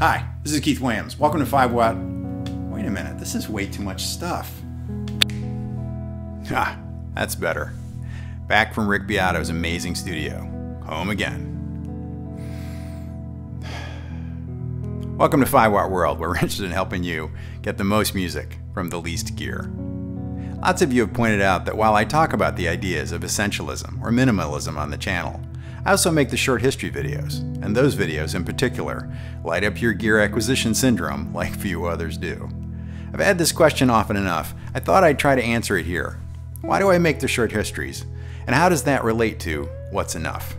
Hi, this is Keith Williams. Welcome to 5 Watt. Wait a minute, this is way too much stuff. Ah, that's better. Back from Rick Beato's amazing studio. Home again. Welcome to 5 Watt World, where we're interested in helping you get the most music from the least gear. Lots of you have pointed out that while I talk about the ideas of essentialism or minimalism on the channel, I also make the short history videos, and those videos in particular light up your gear acquisition syndrome like few others do. I've had this question often enough, I thought I'd try to answer it here. Why do I make the short histories? And how does that relate to what's enough?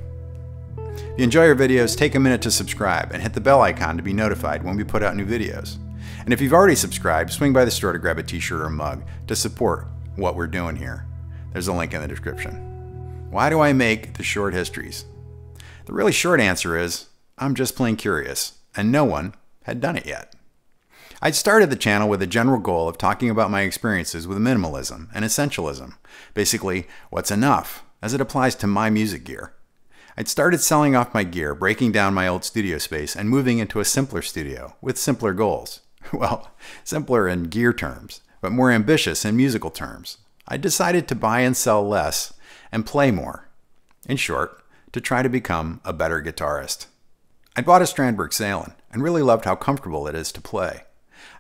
If you enjoy our videos, take a minute to subscribe and hit the bell icon to be notified when we put out new videos. And if you've already subscribed, swing by the store to grab a t-shirt or a mug to support what we're doing here. There's a link in the description. Why do I make the short histories? The really short answer is I'm just plain curious, and no one had done it yet. I'd started the channel with a general goal of talking about my experiences with minimalism and essentialism, basically, what's enough as it applies to my music gear. I'd started selling off my gear, breaking down my old studio space, and moving into a simpler studio with simpler goals. Well, simpler in gear terms, but more ambitious in musical terms. I decided to buy and sell less and play more. In short, to try to become a better guitarist. I bought a Strandberg Salen and really loved how comfortable it is to play.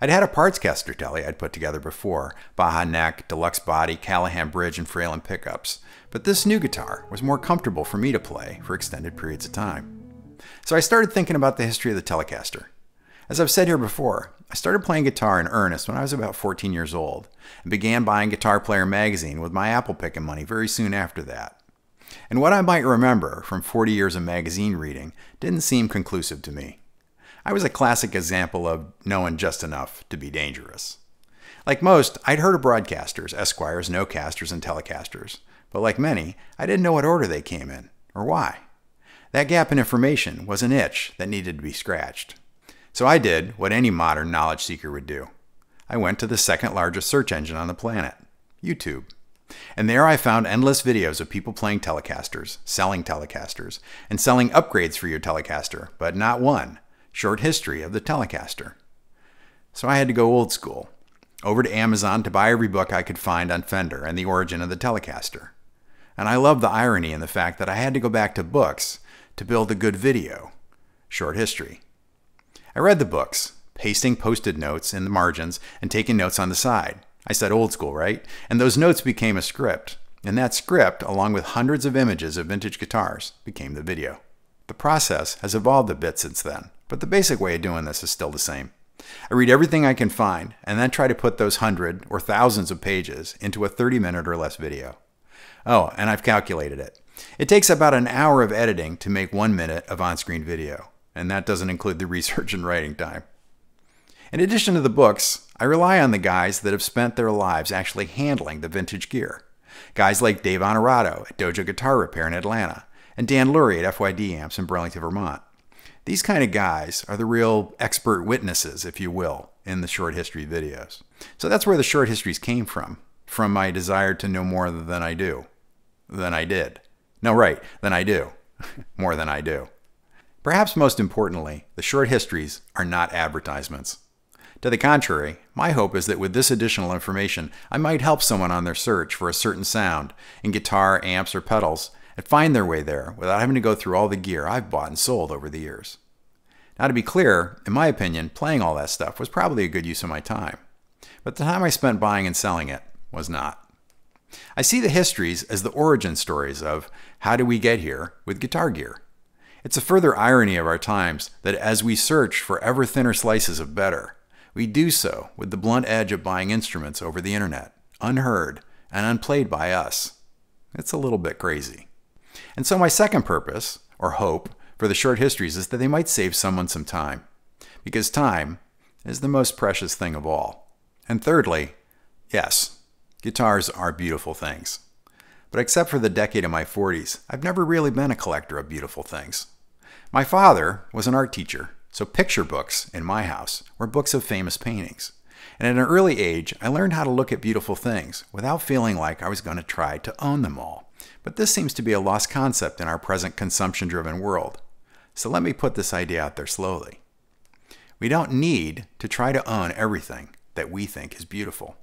I'd had a parts caster telly I'd put together before Baja neck, deluxe body, Callahan bridge, and Fralin pickups, but this new guitar was more comfortable for me to play for extended periods of time. So I started thinking about the history of the Telecaster as I've said here before, I started playing guitar in earnest when I was about 14 years old and began buying Guitar Player magazine with my apple picking money very soon after that. And what I might remember from 40 years of magazine reading didn't seem conclusive to me. I was a classic example of knowing just enough to be dangerous. Like most, I'd heard of broadcasters, esquires, no-casters, and telecasters, but like many, I didn't know what order they came in or why. That gap in information was an itch that needed to be scratched. So I did what any modern knowledge seeker would do. I went to the second largest search engine on the planet, YouTube. And there I found endless videos of people playing Telecasters, selling Telecasters, and selling upgrades for your Telecaster, but not one short history of the Telecaster. So I had to go old school, over to Amazon to buy every book I could find on Fender and the origin of the Telecaster. And I love the irony in the fact that I had to go back to books to build a good video, short history. I read the books, pasting posted notes in the margins and taking notes on the side. I said old school, right? And those notes became a script. And that script, along with hundreds of images of vintage guitars, became the video. The process has evolved a bit since then, but the basic way of doing this is still the same. I read everything I can find and then try to put those hundred or thousands of pages into a 30 minute or less video. Oh, and I've calculated it. It takes about an hour of editing to make one minute of on screen video and that doesn't include the research and writing time. In addition to the books, I rely on the guys that have spent their lives actually handling the vintage gear. Guys like Dave Honorado at Dojo Guitar Repair in Atlanta, and Dan Lurie at FYD Amps in Burlington, Vermont. These kind of guys are the real expert witnesses, if you will, in the short history videos. So that's where the short histories came from, from my desire to know more than I do. Than I did. No, right, than I do. more than I do. Perhaps most importantly, the short histories are not advertisements. To the contrary, my hope is that with this additional information, I might help someone on their search for a certain sound in guitar, amps, or pedals and find their way there without having to go through all the gear I've bought and sold over the years. Now, to be clear, in my opinion, playing all that stuff was probably a good use of my time, but the time I spent buying and selling it was not. I see the histories as the origin stories of how do we get here with guitar gear it's a further irony of our times that as we search for ever thinner slices of better, we do so with the blunt edge of buying instruments over the internet, unheard and unplayed by us. It's a little bit crazy. And so, my second purpose, or hope, for the short histories is that they might save someone some time, because time is the most precious thing of all. And thirdly, yes, guitars are beautiful things. But except for the decade of my 40s, I've never really been a collector of beautiful things. My father was an art teacher, so picture books in my house were books of famous paintings. And at an early age, I learned how to look at beautiful things without feeling like I was going to try to own them all. But this seems to be a lost concept in our present consumption driven world. So let me put this idea out there slowly. We don't need to try to own everything that we think is beautiful.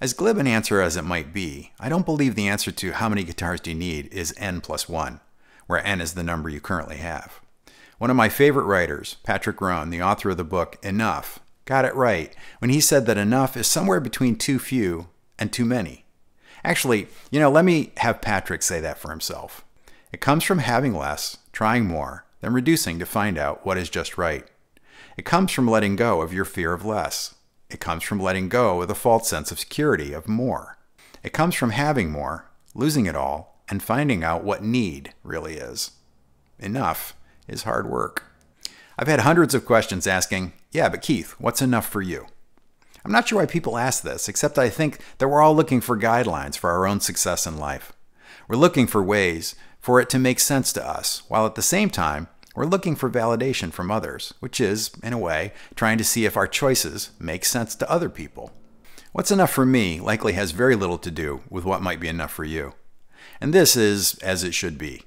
As glib an answer as it might be, I don't believe the answer to how many guitars do you need is n plus 1, where n is the number you currently have. One of my favorite writers, Patrick Roan, the author of the book Enough, got it right when he said that enough is somewhere between too few and too many. Actually, you know, let me have Patrick say that for himself. It comes from having less, trying more, then reducing to find out what is just right. It comes from letting go of your fear of less, it comes from letting go of the false sense of security of more. It comes from having more, losing it all, and finding out what need really is. Enough is hard work. I've had hundreds of questions asking, Yeah, but Keith, what's enough for you? I'm not sure why people ask this, except I think that we're all looking for guidelines for our own success in life. We're looking for ways for it to make sense to us, while at the same time we're looking for validation from others, which is, in a way, trying to see if our choices make sense to other people. What's enough for me likely has very little to do with what might be enough for you. And this is as it should be.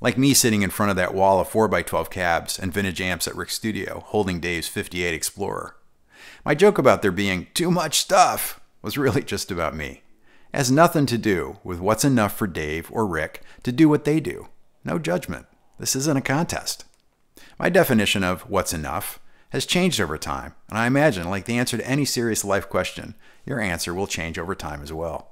Like me sitting in front of that wall of 4x12 cabs and vintage amps at Rick's studio holding Dave's 58 Explorer. My joke about there being too much stuff was really just about me. It has nothing to do with what's enough for Dave or Rick to do what they do. No judgment. This isn't a contest. My definition of what's enough has changed over time, and I imagine, like the answer to any serious life question, your answer will change over time as well.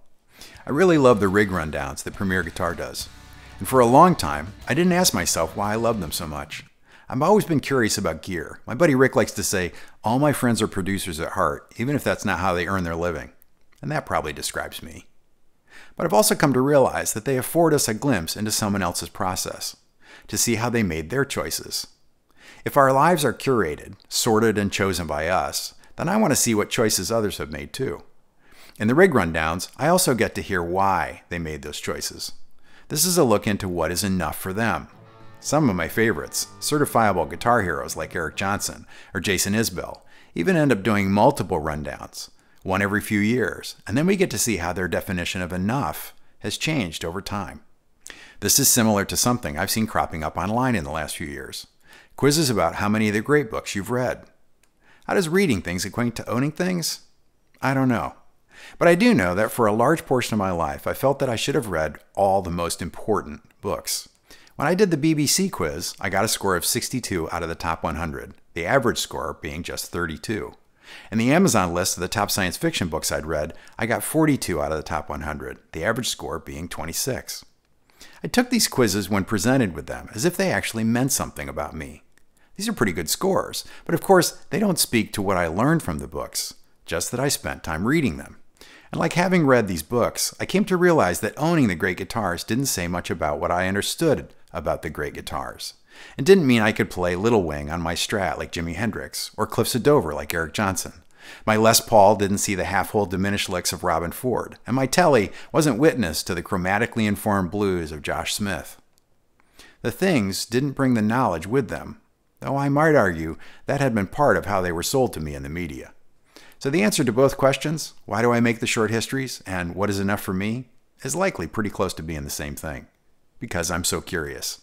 I really love the rig rundowns that Premier Guitar does, and for a long time, I didn't ask myself why I loved them so much. I've always been curious about gear. My buddy Rick likes to say, all my friends are producers at heart, even if that's not how they earn their living. And that probably describes me. But I've also come to realize that they afford us a glimpse into someone else's process to see how they made their choices. If our lives are curated, sorted, and chosen by us, then I want to see what choices others have made too. In the rig rundowns, I also get to hear why they made those choices. This is a look into what is enough for them. Some of my favorites, certifiable guitar heroes like Eric Johnson or Jason Isbell, even end up doing multiple rundowns, one every few years, and then we get to see how their definition of enough has changed over time. This is similar to something I've seen cropping up online in the last few years. Quizzes about how many of the great books you've read. How does reading things equate to owning things? I don't know. But I do know that for a large portion of my life, I felt that I should have read all the most important books. When I did the BBC quiz, I got a score of 62 out of the top 100, the average score being just 32. In the Amazon list of the top science fiction books I'd read, I got 42 out of the top 100, the average score being 26. I took these quizzes when presented with them as if they actually meant something about me. These are pretty good scores, but of course, they don't speak to what I learned from the books, just that I spent time reading them. And like having read these books, I came to realize that owning the great guitars didn't say much about what I understood about the great guitars. It didn't mean I could play Little Wing on my Strat like Jimi Hendrix, or Cliffs of Dover like Eric Johnson. My Les Paul didn't see the half whole diminished licks of Robin Ford, and my telly wasn't witness to the chromatically informed blues of Josh Smith. The things didn't bring the knowledge with them, though I might argue that had been part of how they were sold to me in the media. So the answer to both questions, why do I make the short histories and what is enough for me, is likely pretty close to being the same thing, because I'm so curious.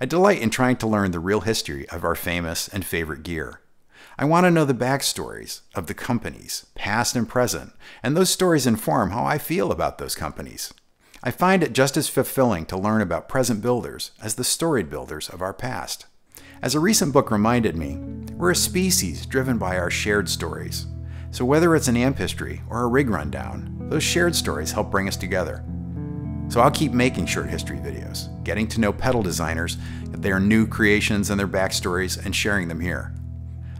I delight in trying to learn the real history of our famous and favorite gear. I want to know the backstories of the companies, past and present, and those stories inform how I feel about those companies. I find it just as fulfilling to learn about present builders as the storied builders of our past. As a recent book reminded me, we're a species driven by our shared stories. So whether it's an amp history or a rig rundown, those shared stories help bring us together. So I'll keep making short history videos, getting to know pedal designers, their new creations and their backstories, and sharing them here.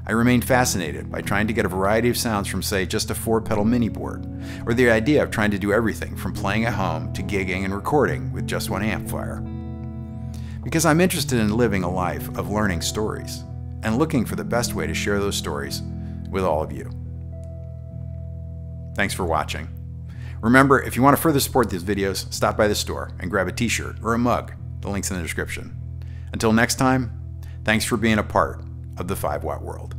I remained fascinated by trying to get a variety of sounds from, say, just a four pedal mini board, or the idea of trying to do everything from playing at home to gigging and recording with just one amplifier. Because I'm interested in living a life of learning stories and looking for the best way to share those stories with all of you. Thanks for watching. Remember, if you want to further support these videos, stop by the store and grab a t shirt or a mug. The link's in the description. Until next time, thanks for being a part of the 5 watt world.